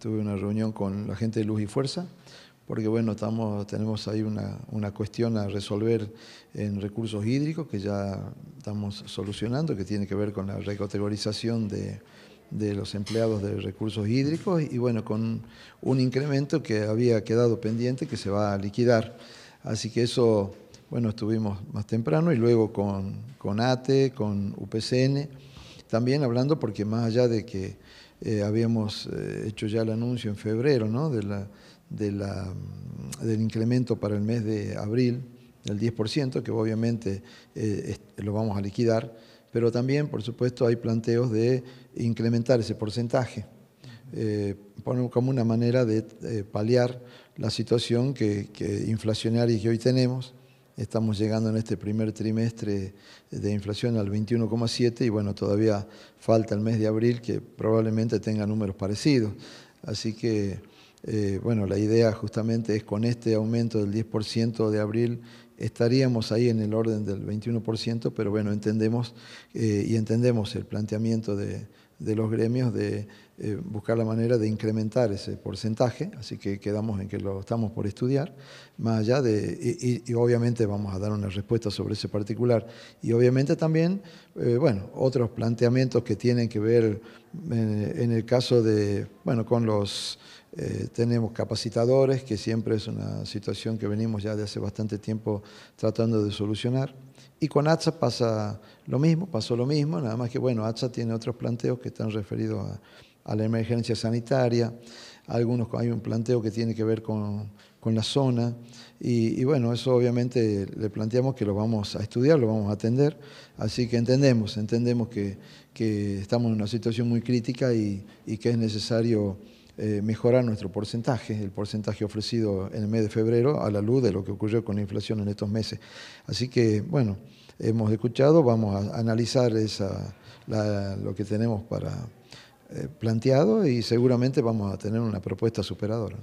tuve una reunión con la gente de Luz y Fuerza, porque bueno, estamos, tenemos ahí una, cuestión a resolver en recursos hídricos que ya estamos solucionando, que tiene que ver con la recategorización de, los empleados de recursos hídricos y bueno, con un incremento que había quedado pendiente que se va a liquidar. Así que eso, bueno, estuvimos más temprano y luego con, con ATE, con UPCN también hablando porque más allá de que eh, habíamos eh, hecho ya el anuncio en febrero mm, del incremento para el mes de abril del 10%, que obviamente eh, lo vamos a liquidar, pero también, por supuesto, hay planteos de incrementar ese porcentaje, como una manera de paliar la situación que, que inflacionaria que hoy tenemos estamos llegando en este primer trimestre de inflación al 21,7 y bueno, todavía falta el mes de abril que probablemente tenga números parecidos. Así que, eh, bueno, la idea justamente es con este aumento del 10% de abril estaríamos ahí en el orden del 21%, pero bueno, entendemos eh, y entendemos el planteamiento de, los gremios de eh, buscar la manera de incrementar ese porcentaje, así que quedamos en que lo estamos por estudiar, más allá de, y, obviamente vamos a dar una respuesta sobre ese particular, y obviamente también, eh, bueno, otros planteamientos que tienen que ver en, el caso de, bueno, con los... tenemos capacitadores, que siempre es una situación que venimos ya de hace bastante tiempo tratando de solucionar. Y con ATSA pasa lo mismo, pasó lo mismo, nada más que, bueno, ATSA tiene otros planteos que están referidos a, la emergencia sanitaria, algunos, hay un planteo que tiene que ver con, la zona, y, bueno, eso obviamente le planteamos que lo vamos a estudiar, lo vamos a atender, así que entendemos, entendemos que, estamos en una situación muy crítica y que es necesario eh, mejorar nuestro porcentaje, el porcentaje ofrecido en el mes de febrero a la luz de lo que ocurrió con la inflación en estos meses. Así que, bueno, hemos escuchado, vamos a analizar lo que tenemos para eh, planteado y seguramente vamos a tener una propuesta superadora.